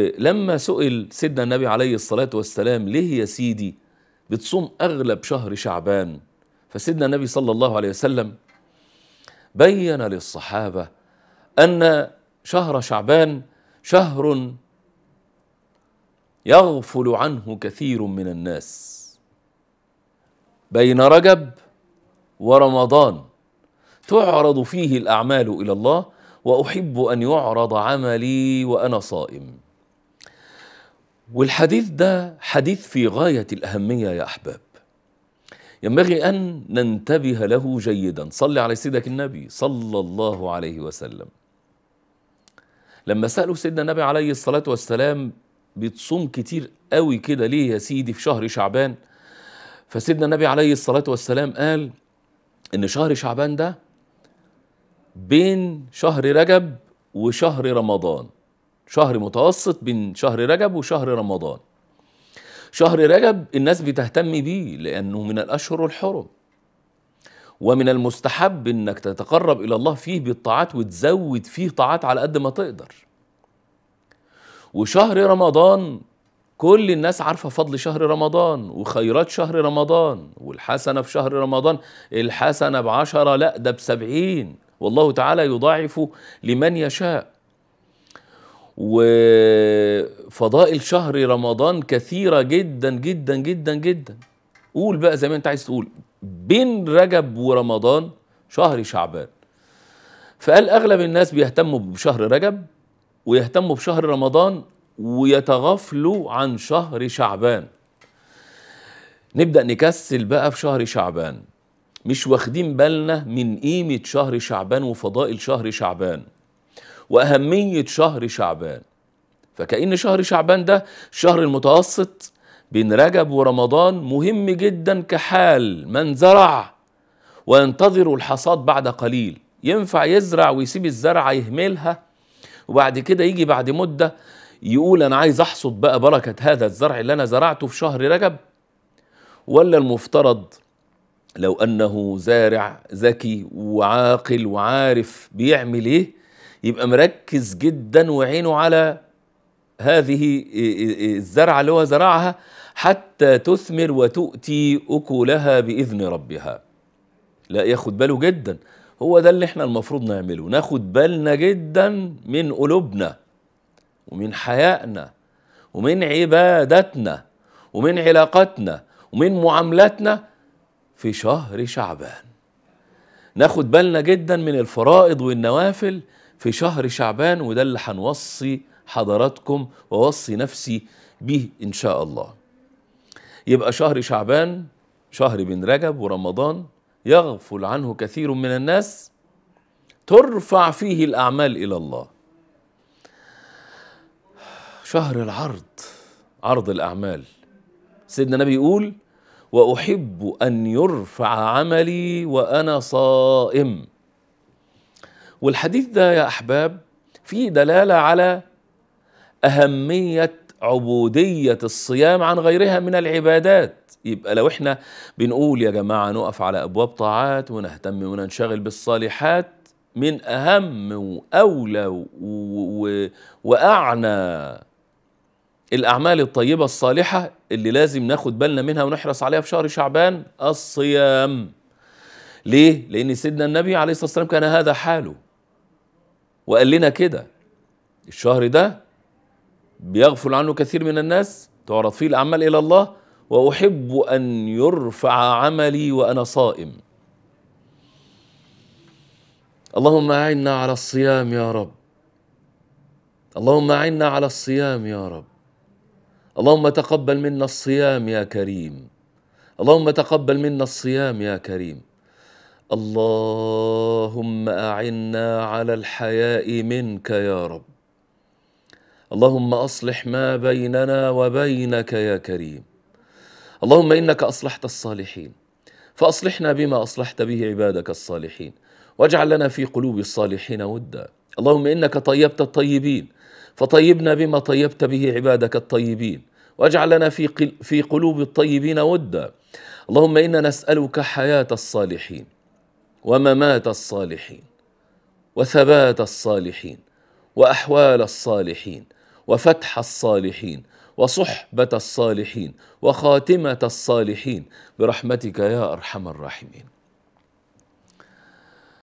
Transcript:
لما سئل سيدنا النبي عليه الصلاة والسلام ليه يا سيدي بتصوم أغلب شهر شعبان فسيدنا النبي صلى الله عليه وسلم بين للصحابة أن شهر شعبان شهر يغفل عنه كثير من الناس بين رجب ورمضان تعرض فيه الأعمال إلى الله وأحب أن يعرض عملي وأنا صائم والحديث ده حديث في غاية الأهمية يا أحباب ينبغي أن ننتبه له جيدا صل على سيدك النبي صلى الله عليه وسلم لما سألوا سيدنا النبي عليه الصلاة والسلام بتصوم كتير قوي كده ليه يا سيدي في شهر شعبان فسيدنا النبي عليه الصلاة والسلام قال إن شهر شعبان ده بين شهر رجب وشهر رمضان شهر متوسط بين شهر رجب وشهر رمضان شهر رجب الناس بتهتم بيه لأنه من الأشهر الحرم ومن المستحب انك تتقرب الى الله فيه بالطاعات وتزود فيه طاعات على قد ما تقدر وشهر رمضان كل الناس عارفه فضل شهر رمضان وخيرات شهر رمضان والحسنه في شهر رمضان الحسنه بعشره لا ده بسبعين والله تعالى يضاعف لمن يشاء وفضائل شهر رمضان كثيره جدا جدا جدا جدا قول بقى زي ما انت عايز تقول بين رجب ورمضان شهر شعبان فقال اغلب الناس بيهتموا بشهر رجب ويهتموا بشهر رمضان ويتغافلوا عن شهر شعبان نبدا نكسل بقى في شهر شعبان مش واخدين بالنا من قيمه شهر شعبان وفضائل شهر شعبان واهميه شهر شعبان فكأن شهر شعبان ده الشهر المتوسط بين رجب ورمضان مهم جدا كحال من زرع وينتظر الحصاد بعد قليل ينفع يزرع ويسيب الزرع يهملها وبعد كده يجي بعد مدة يقول أنا عايز أحصد بقى بركة هذا الزرع اللي أنا زرعته في شهر رجب ولا المفترض لو أنه زارع ذكي وعاقل وعارف بيعمل إيه يبقى مركز جدا وعينه على هذه إيه، إيه، إيه، الزرعة اللي هو زرعها حتى تثمر وتؤتي أكلها بإذن ربها لا ياخد باله جدا هو ده اللي احنا المفروض نعمله ناخد بالنا جدا من قلوبنا ومن حيائنا ومن عبادتنا ومن علاقتنا ومن معاملاتنا في شهر شعبان ناخد بالنا جدا من الفرائض والنوافل في شهر شعبان وده اللي هنوصي حضراتكم ووصي نفسي به إن شاء الله يبقى شهر شعبان شهر بين رجب ورمضان يغفل عنه كثير من الناس ترفع فيه الأعمال إلى الله شهر العرض عرض الأعمال سيدنا النبي يقول وأحب أن يرفع عملي وأنا صائم والحديث ده يا احباب فيه دلاله على اهميه عبوديه الصيام عن غيرها من العبادات يبقى لو احنا بنقول يا جماعه نقف على ابواب طاعات ونهتم وننشغل بالصالحات من اهم واولى واعنى الاعمال الطيبه الصالحه اللي لازم ناخد بالنا منها ونحرص عليها في شهر شعبان الصيام ليه لان سيدنا النبي عليه الصلاه والسلام كان هذا حاله وقال لنا كده الشهر ده بيغفل عنه كثير من الناس تعرض فيه الأعمال إلى الله وأحب أن يرفع عملي وأنا صائم اللهم أعنا على الصيام يا رب اللهم أعنا على الصيام يا رب اللهم تقبل منا الصيام يا كريم اللهم تقبل منا الصيام يا كريم اللهم اعنا على الحياء منك يا رب اللهم اصلح ما بيننا وبينك يا كريم اللهم انك اصلحت الصالحين فاصلحنا بما اصلحت به عبادك الصالحين واجعل لنا في قلوب الصالحين ودا اللهم انك طيبت الطيبين فطيبنا بما طيبت به عبادك الطيبين واجعل لنا في في قلوب الطيبين ودا اللهم انا نسالك حياه الصالحين وممات الصالحين وثبات الصالحين واحوال الصالحين وفتح الصالحين وصحبه الصالحين وخاتمه الصالحين برحمتك يا ارحم الراحمين